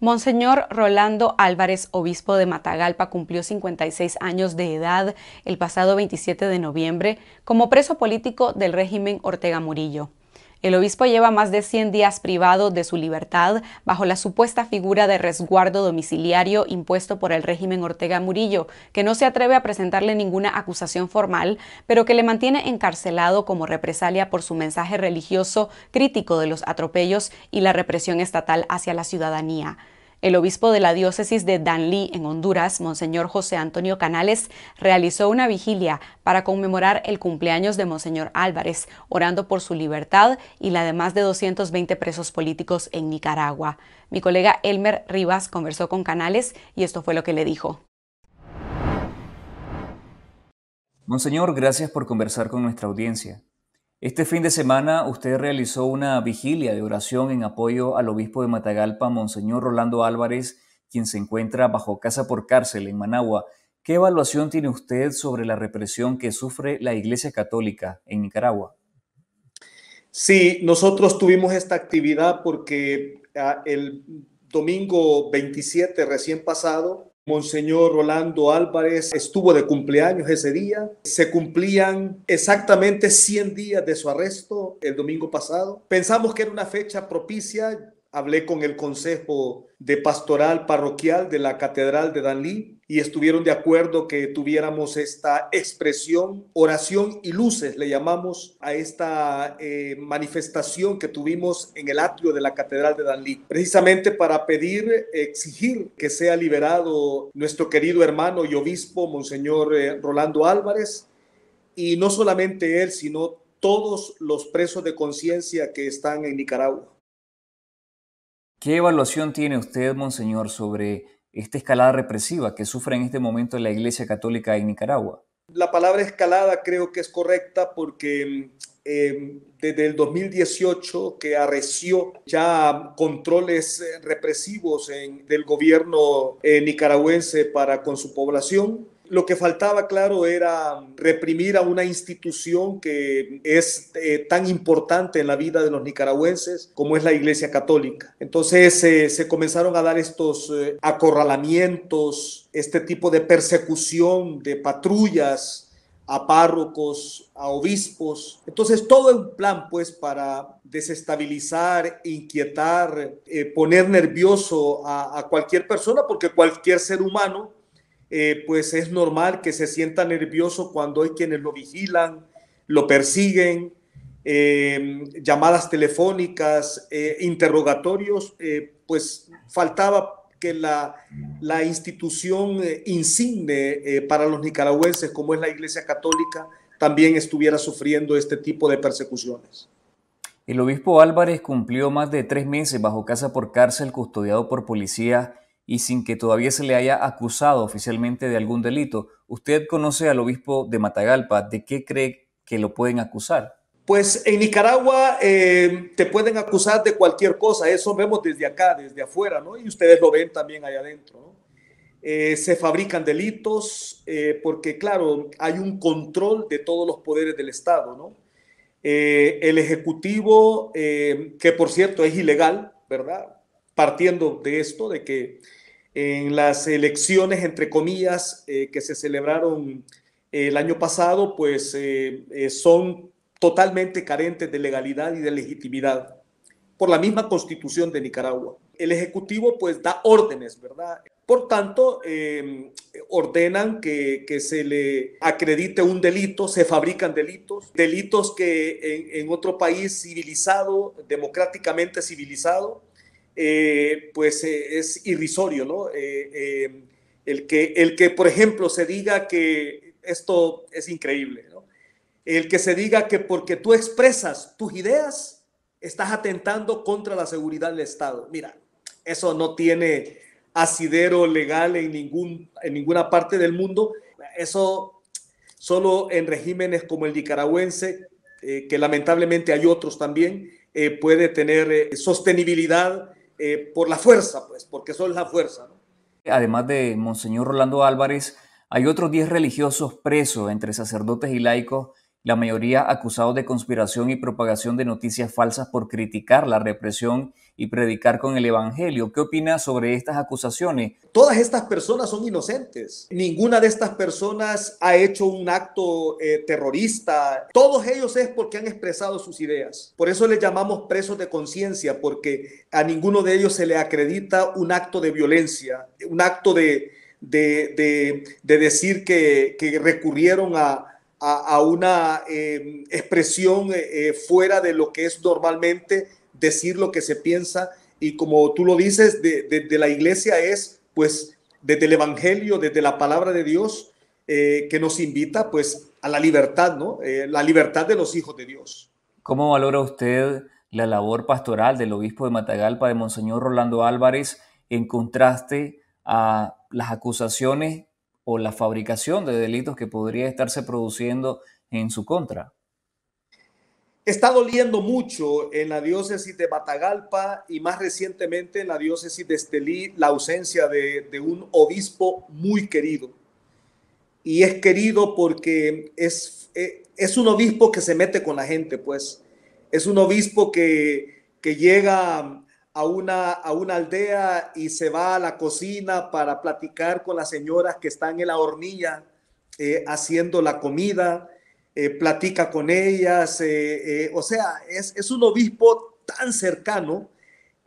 Monseñor Rolando Álvarez, obispo de Matagalpa, cumplió 56 años de edad el pasado 27 de noviembre como preso político del régimen Ortega Murillo. El obispo lleva más de 100 días privado de su libertad bajo la supuesta figura de resguardo domiciliario impuesto por el régimen Ortega Murillo, que no se atreve a presentarle ninguna acusación formal, pero que le mantiene encarcelado como represalia por su mensaje religioso crítico de los atropellos y la represión estatal hacia la ciudadanía. El obispo de la diócesis de Danlí, en Honduras, Monseñor José Antonio Canales, realizó una vigilia para conmemorar el cumpleaños de Monseñor Álvarez, orando por su libertad y la de más de 220 presos políticos en Nicaragua. Mi colega Elmer Rivas conversó con Canales y esto fue lo que le dijo. Monseñor, gracias por conversar con nuestra audiencia. Este fin de semana usted realizó una vigilia de oración en apoyo al obispo de Matagalpa, Monseñor Rolando Álvarez, quien se encuentra bajo casa por cárcel en Managua. ¿Qué evaluación tiene usted sobre la represión que sufre la Iglesia Católica en Nicaragua? Sí, nosotros tuvimos esta actividad porque ah, el domingo 27 recién pasado Monseñor Rolando Álvarez estuvo de cumpleaños ese día. Se cumplían exactamente 100 días de su arresto el domingo pasado. Pensamos que era una fecha propicia. Hablé con el Consejo de Pastoral Parroquial de la Catedral de Danlí y estuvieron de acuerdo que tuviéramos esta expresión, oración y luces, le llamamos a esta eh, manifestación que tuvimos en el atrio de la Catedral de Danlí, precisamente para pedir, exigir que sea liberado nuestro querido hermano y obispo, Monseñor eh, Rolando Álvarez, y no solamente él, sino todos los presos de conciencia que están en Nicaragua. ¿Qué evaluación tiene usted, Monseñor, sobre esta escalada represiva que sufre en este momento la Iglesia Católica en Nicaragua? La palabra escalada creo que es correcta porque eh, desde el 2018 que arreció ya controles eh, represivos en, del gobierno eh, nicaragüense para con su población. Lo que faltaba, claro, era reprimir a una institución que es eh, tan importante en la vida de los nicaragüenses como es la Iglesia Católica. Entonces eh, se comenzaron a dar estos eh, acorralamientos, este tipo de persecución de patrullas a párrocos, a obispos. Entonces, todo un plan, pues, para desestabilizar, inquietar, poner nervioso a, cualquier persona, porque cualquier ser humano eh, pues es normal que se sienta nervioso cuando hay quienes lo vigilan, lo persiguen, eh, llamadas telefónicas, eh, interrogatorios, pues faltaba que la, la institución insigne para los nicaragüenses, como es la Iglesia Católica, también estuviera sufriendo este tipo de persecuciones. El obispo Álvarez cumplió más de tres meses bajo casa por cárcel custodiado por policía y sin que todavía se le haya acusado oficialmente de algún delito. ¿Usted conoce al obispo de Matagalpa? ¿De qué cree que lo pueden acusar? Pues en Nicaragua eh, te pueden acusar de cualquier cosa, eso vemos desde acá, desde afuera, ¿no? Y ustedes lo ven también allá adentro, ¿no? Eh, se fabrican delitos eh, porque, claro, hay un control de todos los poderes del Estado, ¿no? el Ejecutivo, que por cierto es ilegal, ¿verdad? Partiendo de esto, de que en las elecciones, entre comillas, eh, que se celebraron eh, el año pasado, pues eh, son totalmente carentes de legalidad y de legitimidad por la misma constitución de Nicaragua. El Ejecutivo pues da órdenes, ¿verdad? Por tanto, ordenan que, que, se le acredite un delito, se fabrican delitos, delitos que en, en otro país civilizado, democráticamente civilizado, eh, pues eh, es irrisorio, ¿no? Eh, el, que, el que, por ejemplo, se diga que esto es increíble, ¿no? El que se diga que porque tú expresas tus ideas, estás atentando contra la seguridad del Estado. Mira, eso no tiene asidero legal en, ningún, en ninguna parte del mundo. Eso solo en regímenes como el nicaragüense, que lamentablemente hay otros también, puede tener sostenibilidad eh, por la fuerza, pues, porque son la fuerza. Además de Monseñor Rolando Álvarez, hay otros 10 religiosos presos entre sacerdotes y laicos la mayoría acusados de conspiración y propagación de noticias falsas por criticar la represión y predicar con el Evangelio. ¿Qué opina sobre estas acusaciones? Todas estas personas son inocentes. Ninguna de estas personas ha hecho un acto eh, terrorista. Todos ellos es porque han expresado sus ideas. Por eso les llamamos presos de conciencia, porque a ninguno de ellos se le acredita un acto de violencia, un acto de, de, decir que recurrieron a a, una em, expresión eh, eh, fuera de lo que es normalmente decir lo que se piensa y como tú lo dices, desde de, la iglesia es pues desde el Evangelio, desde la palabra de Dios eh, que nos invita pues a la libertad, ¿no? la libertad de los hijos de Dios. ¿Cómo valora usted la labor pastoral del obispo de Matagalpa, de Monseñor Rolando Álvarez, en contraste a las acusaciones o la fabricación de delitos que podría estarse produciendo en su contra. Está doliendo mucho en la diócesis de Batagalpa y más recientemente en la diócesis de Estelí la ausencia de, un obispo muy querido. Y es querido porque es, eh, es un obispo que se mete con la gente, pues. Es un obispo que, que llega a una, a una aldea y se va a la cocina para platicar con las señoras que están en la hornilla eh, haciendo la comida, eh, platica con ellas, eh, o sea, es, es, un obispo tan cercano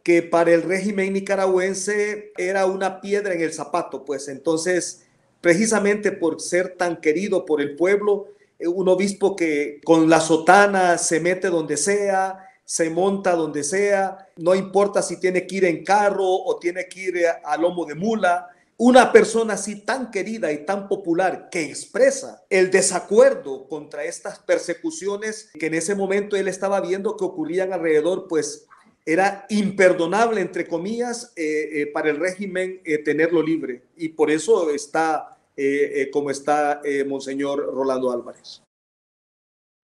que para el régimen nicaragüense era una piedra en el zapato, pues entonces, precisamente por ser tan querido por el pueblo, un obispo que con la sotana se mete donde sea, se monta donde sea, no importa si tiene que ir en carro o tiene que ir eh, a, lomo de mula. Una persona así tan querida y tan popular que expresa el desacuerdo contra estas persecuciones que en ese momento él estaba viendo que ocurrían alrededor, pues era imperdonable, entre comillas, eh, eh, para el régimen tenerlo libre. Y por eso está como está Monseñor Rolando Álvarez.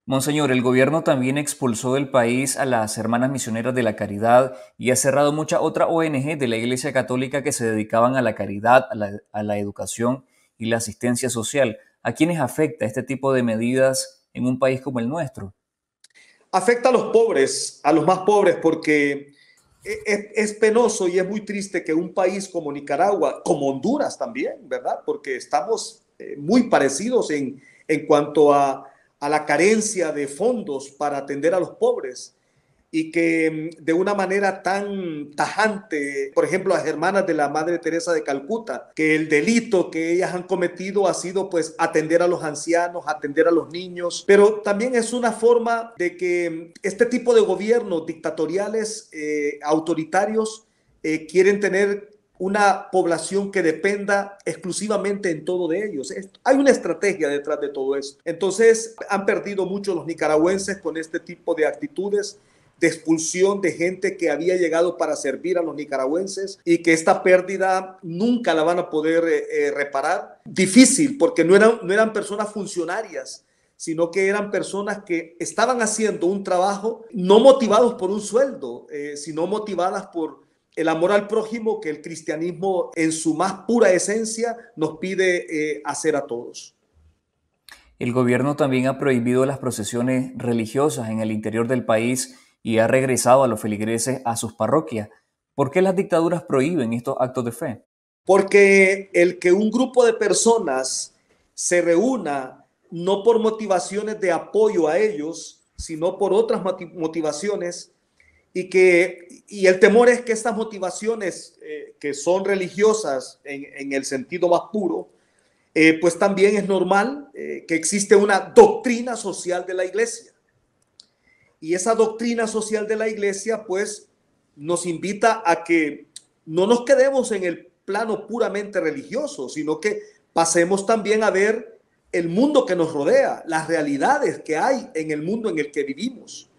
Monseñor, el gobierno también expulsó del país a las Hermanas Misioneras de la Caridad y ha cerrado muchas otras ONG de la Iglesia Católica que se dedicaban a la caridad, a la, educación y la asistencia social. ¿A quiénes afecta este tipo de medidas en un país como el nuestro? Afecta a los pobres, a los más pobres, porque e, e, es, penoso y es muy triste que un país como Nicaragua, como Honduras también, ¿verdad? Porque estamos eh, muy parecidos en cuanto a a la carencia de fondos para atender a los pobres y que mm, de una manera tan tajante, por ejemplo, las hermanas de la Madre Teresa de Calcuta, que el delito que ellas han cometido ha sido pues atender a los ancianos, atender a los niños, pero también es una forma de que mm, este tipo de gobiernos dictatoriales, eh, autoritarios, eh, quieren tener una población que dependa exclusivamente en todo de ellos. Hay una estrategia detrás de todo esto. Entonces, han perdido mucho los nicaragüenses con este tipo de actitudes de expulsión de gente que había llegado para servir a los nicaragüenses y que esta pérdida nunca la van a poder eh, eh, reparar. Difícil, porque no eran, no eran personas funcionarias, sino que eran personas que estaban haciendo un trabajo no motivados por un sueldo, eh, sino motivadas por el amor al prójimo que el cristianismo en su más pura esencia nos pide eh, hacer a todos. El gobierno también ha prohibido las procesiones religiosas en el interior del país y ha regresado a los feligreses a sus parroquias. ¿Por qué las dictaduras prohíben estos actos de fe? Porque el que un grupo de personas se reúna no por motivaciones de apoyo a ellos, sino por otras motivaciones, y que y el temor es que estas motivaciones eh, que son religiosas en, el sentido más puro, eh, pues también es normal eh, que existe una doctrina social de la iglesia. Y esa doctrina social de la iglesia pues nos invita a que no nos quedemos en el plano puramente religioso, sino que pasemos también a ver el mundo que nos rodea, las realidades que hay en el mundo en el que vivimos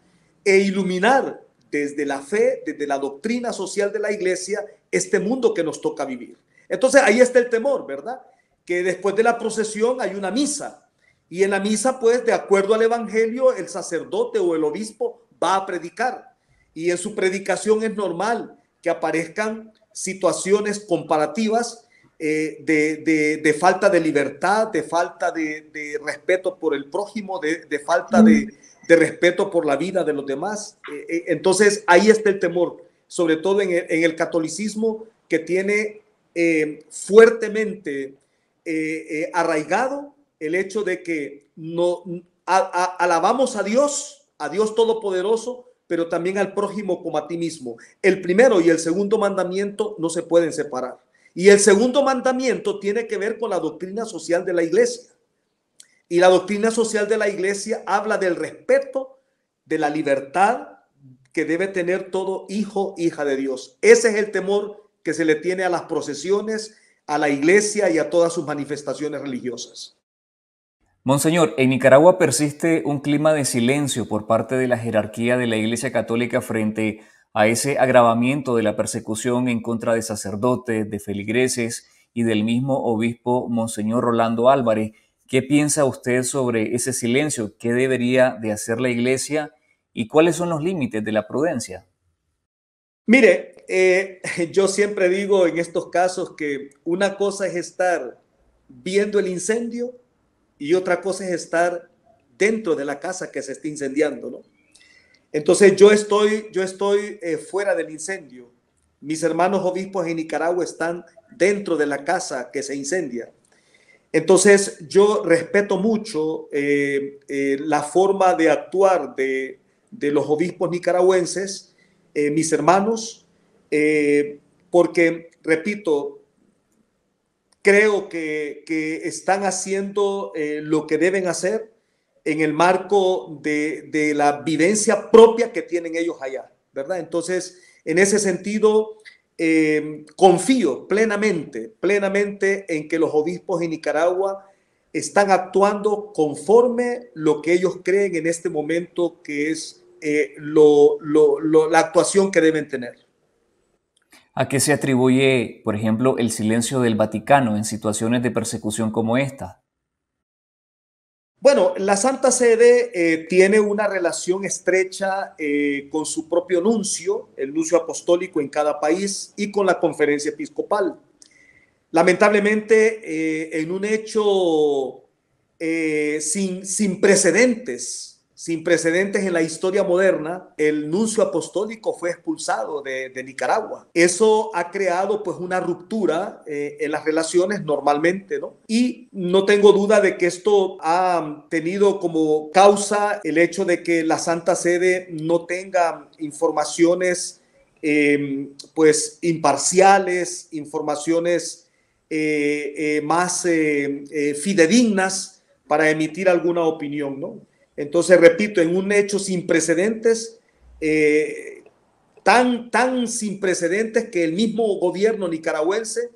e iluminar desde la fe, desde la doctrina social de la iglesia, este mundo que nos toca vivir. Entonces ahí está el temor, ¿verdad? Que después de la procesión hay una misa. Y en la misa, pues, de acuerdo al Evangelio, el sacerdote o el obispo va a predicar. Y en su predicación es normal que aparezcan situaciones comparativas eh, de, falta de libertad, de falta de respeto por el prójimo, de, falta de, mm de respeto por la vida de los demás. Eh, eh, entonces ahí está el temor, sobre todo en el, catolicismo que tiene eh, fuertemente arraigado el hecho de que no, alabamos a Dios, a Dios Todopoderoso, pero también al prójimo como a ti mismo. El primero y el segundo mandamiento no se pueden separar. Y el segundo mandamiento tiene que ver con la doctrina social de la iglesia. Y la doctrina social de la iglesia habla del respeto, de la libertad que debe tener todo hijo, hija de Dios. Ese es el temor que se le tiene a las procesiones, a la iglesia y a todas sus manifestaciones religiosas. Monseñor, en Nicaragua persiste un clima de silencio por parte de la jerarquía de la Iglesia Católica frente a ese agravamiento de la persecución en contra de sacerdotes, de feligreses y del mismo obispo Monseñor Rolando Álvarez. ¿Qué piensa usted sobre ese silencio? ¿Qué debería de hacer la iglesia? ¿Y cuáles son los límites de la prudencia? Mire, eh, yo siempre digo en estos casos que una cosa es estar viendo el incendio y otra cosa es estar dentro de la casa que se está incendiando, ¿no? Entonces yo estoy, yo estoy eh, fuera del incendio. Mis hermanos obispos en Nicaragua están dentro de la casa que se incendia. Entonces, yo respeto mucho eh, eh, la forma de actuar de, los obispos nicaragüenses, eh, mis hermanos, porque, repito, creo que, están haciendo lo que deben hacer en el marco de, de, la vivencia propia que tienen ellos allá, ¿verdad? Entonces, en ese sentido, eh, confío plenamente, plenamente en que los obispos de Nicaragua están actuando conforme lo que ellos creen en este momento que es eh, la actuación que deben tener. ¿A qué se atribuye, por ejemplo, el silencio del Vaticano en situaciones de persecución como esta? Bueno, la Santa Sede eh, tiene una relación estrecha eh, con su propio nuncio, el nuncio apostólico en cada país y con la conferencia episcopal. Lamentablemente, eh, en un hecho sin precedentes, sin precedentes en la historia moderna, el nuncio apostólico fue expulsado de, Nicaragua. Eso ha creado pues una ruptura eh, en las relaciones normalmente, ¿no? Y no tengo duda de que esto ha tenido como causa el hecho de que la Santa Sede no tenga informaciones em, pues imparciales, informaciones eh, eh, más fidedignas para emitir alguna opinión, ¿no? Entonces, repito, en un hecho sin precedentes, eh, tan, tan sin precedentes que el mismo gobierno nicaragüense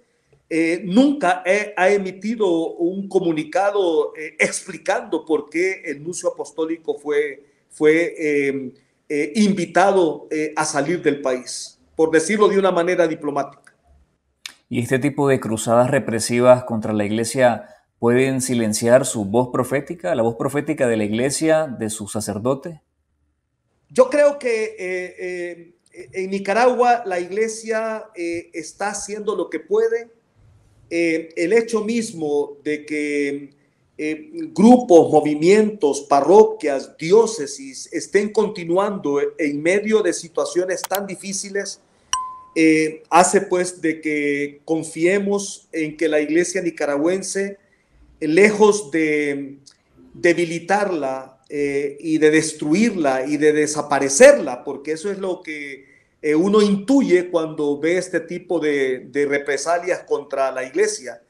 eh, nunca ha emitido un comunicado eh, explicando por qué el nuncio apostólico fue, fue em, invitado a salir del país, por decirlo de una manera diplomática. Y este tipo de cruzadas represivas contra la iglesia pueden silenciar su voz profética, la voz profética de la iglesia, de su sacerdote? Yo creo que eh, eh, en Nicaragua la iglesia eh, está haciendo lo que puede. el hecho mismo de que grupos, movimientos, parroquias, diócesis estén continuando en medio de situaciones tan difíciles, hace pues de que confiemos en que la iglesia nicaragüense lejos de debilitarla eh, y de destruirla y de desaparecerla, porque eso es lo que eh, uno intuye cuando ve este tipo de, represalias contra la iglesia.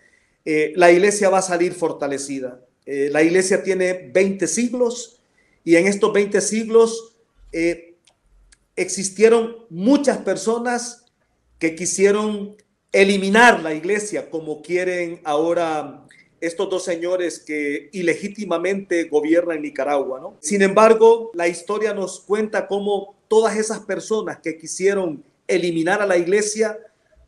Eh, la iglesia va a salir fortalecida. la iglesia tiene 20 siglos y en estos 20 siglos existieron muchas personas que quisieron eliminar la iglesia como quieren ahora estos dos señores que ilegítimamente gobiernan Nicaragua, Sin embargo, la historia nos cuenta cómo todas esas personas que quisieron eliminar a la iglesia,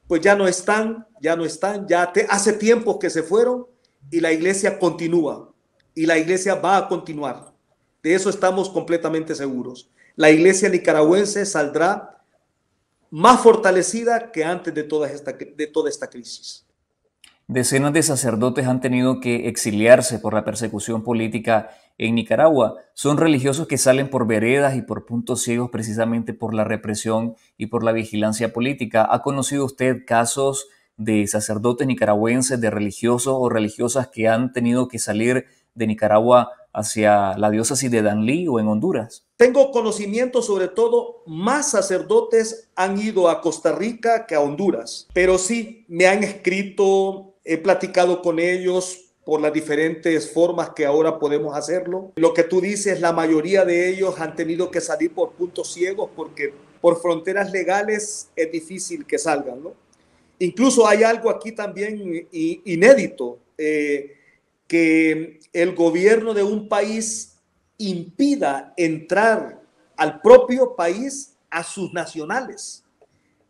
pues ya no están, ya no están, ya hace tiempo que se fueron y la iglesia continúa y la iglesia va a continuar. De eso estamos completamente seguros. La iglesia nicaragüense saldrá más fortalecida que antes de toda esta, de toda esta crisis. Decenas de sacerdotes han tenido que exiliarse por la persecución política en Nicaragua. Son religiosos que salen por veredas y por puntos ciegos precisamente por la represión y por la vigilancia política. ¿Ha conocido usted casos de sacerdotes nicaragüenses, de religiosos o religiosas que han tenido que salir de Nicaragua hacia la diócesis de Danlí o en Honduras? Tengo conocimiento sobre todo, más sacerdotes han ido a Costa Rica que a Honduras, pero sí me han escrito He platicado con ellos por las diferentes formas que ahora podemos hacerlo. Lo que tú dices, la mayoría de ellos han tenido que salir por puntos ciegos porque por fronteras legales es difícil que salgan, ¿no? Incluso hay algo aquí también inédito, eh, que el gobierno de un país impida entrar al propio país a sus nacionales.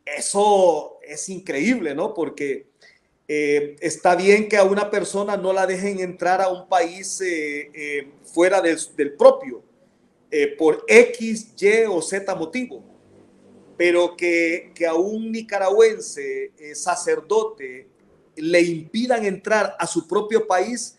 Eso es increíble, ¿no? Porque eh, está bien que a una persona no la dejen entrar a un país eh, eh, fuera del, propio por X, Y o Z motivo, pero que, que a un nicaragüense sacerdote le impidan entrar a su propio país,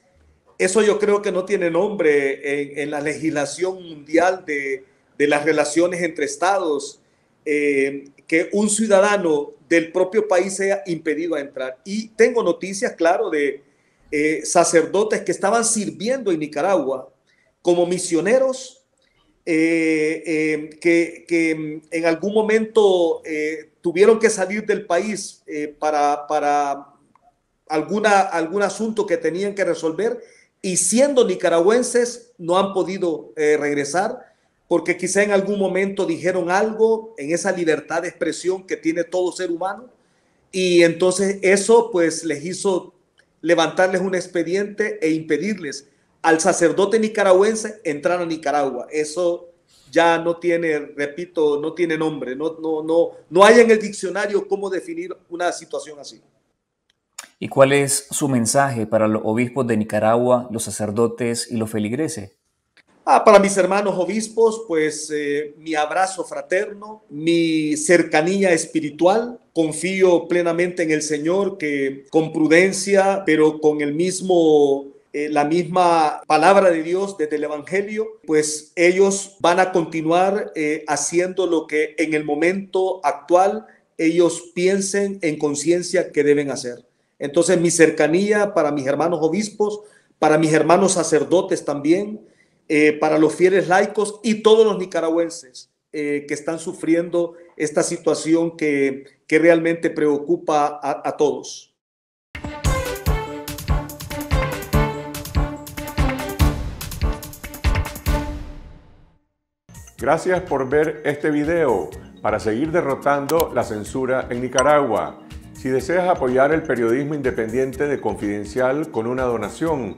eso yo creo que no tiene nombre en, la legislación mundial de, de, las relaciones entre estados. Eh, que un ciudadano del propio país sea impedido a entrar. Y tengo noticias, claro, de eh, sacerdotes que estaban sirviendo en Nicaragua como misioneros, eh, eh, que, en algún momento tuvieron que salir del país para, alguna, algún asunto que tenían que resolver y siendo nicaragüenses no han podido regresar porque quizá en algún momento dijeron algo en esa libertad de expresión que tiene todo ser humano y entonces eso pues les hizo levantarles un expediente e impedirles al sacerdote nicaragüense entrar a Nicaragua. Eso ya no tiene, repito, no tiene nombre, no, no, no, no hay en el diccionario cómo definir una situación así. ¿Y cuál es su mensaje para los obispos de Nicaragua, los sacerdotes y los feligreses? Ah, para mis hermanos obispos, pues eh, mi abrazo fraterno, mi cercanía espiritual. Confío plenamente en el Señor que con prudencia, pero con el mismo eh, la misma palabra de Dios desde el Evangelio, pues ellos van a continuar eh, haciendo lo que en el momento actual ellos piensen en conciencia que deben hacer. Entonces mi cercanía para mis hermanos obispos, para mis hermanos sacerdotes también, eh, para los fieles laicos y todos los nicaragüenses eh, que están sufriendo esta situación que, realmente preocupa a todos. Gracias por ver este video para seguir derrotando la censura en Nicaragua. Si deseas apoyar el periodismo independiente de Confidencial con una donación,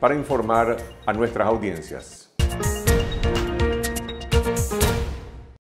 para informar a nuestras audiencias.